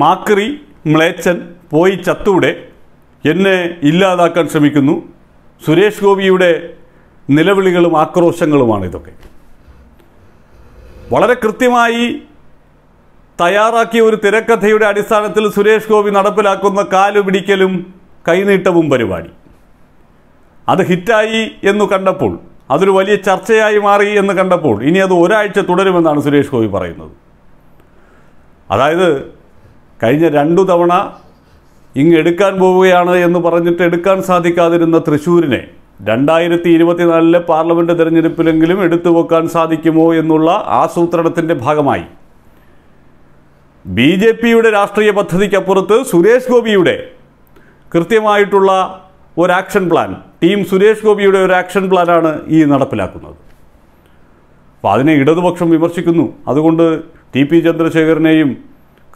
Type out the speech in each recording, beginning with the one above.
മാക്രി മ്ലേച്ചൻ പോയി ചത്തൂടെ എന്നെ ഇല്ലാതാക്കാൻ ശ്രമിക്കുന്നു സുരേഷ് ഗോപിയുടെ നിലവിളികളും ആക്രോശങ്ങളുമാണ് ഇതൊക്കെ വളരെ കൃത്യമായി തയ്യാറാക്കിയ ഒരു തിരക്കഥയുടെ അടിസ്ഥാനത്തിൽ സുരേഷ് ഗോപി നടപ്പിലാക്കുന്ന കാലുപിടിക്കലും കൈനീട്ടവും പരിപാടി അത് ഹിറ്റായി എന്ന് കണ്ടപ്പോൾ അതൊരു വലിയ ചർച്ചയായി മാറി എന്ന് കണ്ടപ്പോൾ ഇനി അത് ഒരാഴ്ച തുടരുമെന്നാണ് സുരേഷ് ഗോപി പറയുന്നത് അതായത് കഴിഞ്ഞ രണ്ടു തവണ ഇങ്ങ് എടുക്കാൻ പോവുകയാണ് എന്ന് പറഞ്ഞിട്ട് എടുക്കാൻ സാധിക്കാതിരുന്ന തൃശ്ശൂരിനെ രണ്ടായിരത്തി ഇരുപത്തിനാലിലെ പാർലമെൻറ്റ് തിരഞ്ഞെടുപ്പിലെങ്കിലും എടുത്തു വെക്കാൻ സാധിക്കുമോ എന്നുള്ള ആസൂത്രണത്തിൻ്റെ ഭാഗമായി ബി ജെ പിയുടെ രാഷ്ട്രീയ പദ്ധതിക്കപ്പുറത്ത് സുരേഷ് ഗോപിയുടെ കൃത്യമായിട്ടുള്ള ഒരു ആക്ഷൻ പ്ലാൻ ടീം സുരേഷ് ഗോപിയുടെ ഒരു ആക്ഷൻ പ്ലാനാണ് ഈ നടപ്പിലാക്കുന്നത് അപ്പോൾ അതിനെ ഇടതുപക്ഷം വിമർശിക്കുന്നു അതുകൊണ്ട് ടി പി ചന്ദ്രശേഖരനെയും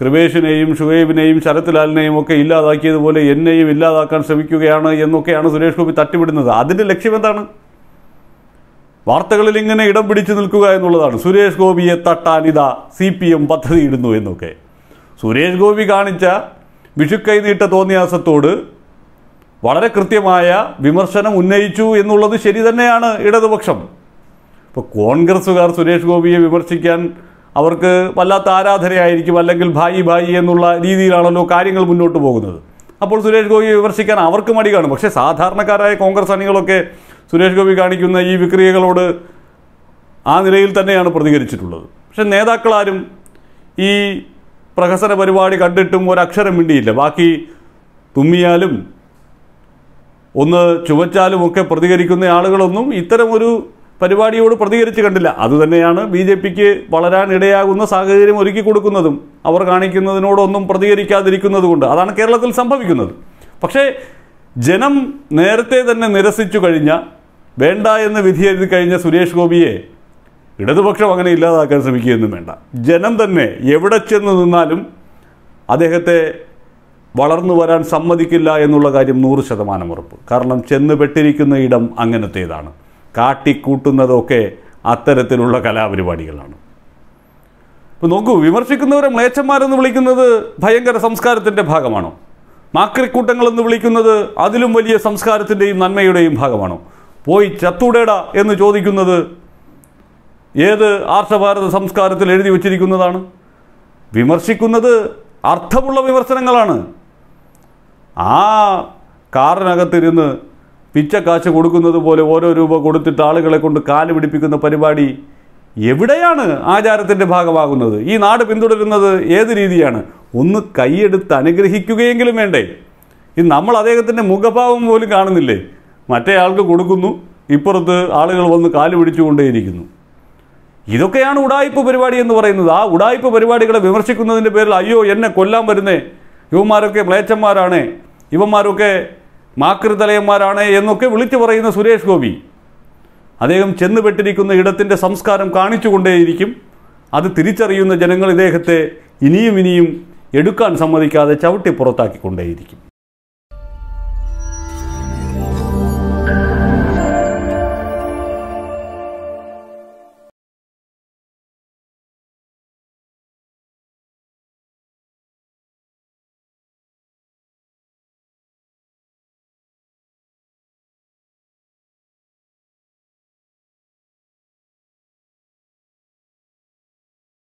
കൃപേഷിനെയും ഷുഹൈബിനെയും ശരത്ലാലിനെയും ഒക്കെ ഇല്ലാതാക്കിയതുപോലെ എന്നെയും ഇല്ലാതാക്കാൻ ശ്രമിക്കുകയാണ് എന്നൊക്കെയാണ് സുരേഷ് ഗോപി തട്ടിവിടുന്നത് അതിൻ്റെ ലക്ഷ്യം എന്താണ് വാർത്തകളിൽ ഇങ്ങനെ ഇടം പിടിച്ചു നിൽക്കുക എന്നുള്ളതാണ് സുരേഷ് ഗോപിയെ തട്ടാൻ ഇതാ സി പി എം പദ്ധതി എന്നൊക്കെ സുരേഷ് ഗോപി കാണിച്ച വിഷുക്കൈ നീട്ട തോന്നിയാസത്തോട് വളരെ കൃത്യമായ വിമർശനം ഉന്നയിച്ചു എന്നുള്ളത് ശരി തന്നെയാണ് ഇടതുപക്ഷം ഇപ്പോൾ കോൺഗ്രസ്സുകാർ സുരേഷ് ഗോപിയെ വിമർശിക്കാൻ അവർക്ക് വല്ലാത്ത ആരാധനയായിരിക്കും അല്ലെങ്കിൽ ഭായി ഭായി എന്നുള്ള രീതിയിലാണല്ലോ കാര്യങ്ങൾ മുന്നോട്ട് പോകുന്നത് അപ്പോൾ സുരേഷ് ഗോപി വിമർശിക്കാൻ അവർക്ക് മടി കാണും പക്ഷേ സാധാരണക്കാരായ കോൺഗ്രസ് അണികളൊക്കെ സുരേഷ് ഗോപി കാണിക്കുന്ന ഈ വിക്രിയകളോട് ആ നിലയിൽ തന്നെയാണ് പ്രതികരിച്ചിട്ടുള്ളത് പക്ഷേ നേതാക്കളാരും ഈ പ്രഹസന പരിപാടി കണ്ടിട്ടും ഒരക്ഷരം മിണ്ടിയില്ല ബാക്കി തുമ്മിയാലും ഒന്ന് ചുവച്ചാലും ഒക്കെ പ്രതികരിക്കുന്ന ആളുകളൊന്നും ഇത്തരമൊരു പരിപാടിയോട് പ്രതികരിച്ച് കണ്ടില്ല അതുതന്നെയാണ് ബി ജെ പിക്ക് വളരാനിടയാകുന്ന സാഹചര്യം ഒരുക്കി കൊടുക്കുന്നതും അവർ കാണിക്കുന്നതിനോടൊന്നും പ്രതികരിക്കാതിരിക്കുന്നതുകൊണ്ട് അതാണ് കേരളത്തിൽ സംഭവിക്കുന്നത് പക്ഷേ ജനം നേരത്തെ തന്നെ നിരസിച്ചു കഴിഞ്ഞ വേണ്ട എന്ന് വിധിയെഴുതി കഴിഞ്ഞ സുരേഷ് ഗോപിയെ ഇടതുപക്ഷം അങ്ങനെ ഇല്ലാതാക്കാൻ ശ്രമിക്കുകയൊന്നും വേണ്ട ജനം തന്നെ എവിടെ ചെന്ന് നിന്നാലും അദ്ദേഹത്തെ വളർന്നു വരാൻ സമ്മതിക്കില്ല എന്നുള്ള കാര്യം നൂറ് ശതമാനം ഉറപ്പ് കാരണം ചെന്ന് പെട്ടിരിക്കുന്ന ഇടം അങ്ങനത്തേതാണ് കാട്ടിക്കൂട്ടുന്നതൊക്കെ അത്തരത്തിലുള്ള കലാപരിപാടികളാണ് ഇപ്പോൾ നോക്കൂ വിമർശിക്കുന്നവരെ മ്ലേച്ഛന്മാരെന്ന് വിളിക്കുന്നത് ഭയങ്കര സംസ്കാരത്തിൻ്റെ ഭാഗമാണോ മാക്രിക്കൂട്ടങ്ങളെന്ന് വിളിക്കുന്നത് അതിലും വലിയ സംസ്കാരത്തിൻ്റെയും നന്മയുടെയും ഭാഗമാണോ പോയി ചത്തൂടേട എന്ന് ചോദിക്കുന്നത് ഏത് ആർഷഭാരത സംസ്കാരത്തിൽ എഴുതി വച്ചിരിക്കുന്നതാണ് വിമർശിക്കുന്നത് അർത്ഥമുള്ള വിമർശനങ്ങളാണ് ആ കാറിനകത്തിരുന്ന് പിച്ചക്കാശ് കൊടുക്കുന്നത് പോലെ ഓരോ രൂപ കൊടുത്തിട്ട് ആളുകളെ കൊണ്ട് കാല് പിടിപ്പിക്കുന്ന പരിപാടി എവിടെയാണ് ആചാരത്തിൻ്റെ ഭാഗമാകുന്നത് ഈ നാട് പിന്തുടരുന്നത് ഏത് രീതിയാണ് ഒന്ന് കൈയെടുത്ത് അനുഗ്രഹിക്കുകയെങ്കിലും വേണ്ടേ ഇത് നമ്മൾ അദ്ദേഹത്തിൻ്റെ മുഖഭാവം പോലും കാണുന്നില്ലേ മറ്റേ ആൾക്ക് കൊടുക്കുന്നു ഇപ്പുറത്ത് ആളുകൾ വന്ന് കാല് പിടിച്ചുകൊണ്ടേയിരിക്കുന്നു ഇതൊക്കെയാണ് ഉടായ്പ പരിപാടി എന്ന് പറയുന്നത് ആ ഉടായ്പ പരിപാടികളെ വിമർശിക്കുന്നതിൻ്റെ പേരിൽ അയ്യോ എന്നെ കൊല്ലാൻ വരുന്നേ ഇവന്മാരൊക്കെ പ്ലേച്ചന്മാരാണ് ഇവന്മാരൊക്കെ മാക്രിതലയന്മാരാണ് എന്നൊക്കെ വിളിച്ചു പറയുന്ന സുരേഷ് ഗോപി അദ്ദേഹം ചെന്നുപെട്ടിരിക്കുന്ന ഇടത്തിൻ്റെ സംസ്കാരം കാണിച്ചുകൊണ്ടേയിരിക്കും അത് തിരിച്ചറിയുന്ന ജനങ്ങൾ ഇദ്ദേഹത്തെ ഇനിയും ഇനിയും എടുക്കാൻ സമ്മതിക്കാതെ ചവിട്ടി പുറത്താക്കിക്കൊണ്ടേയിരിക്കും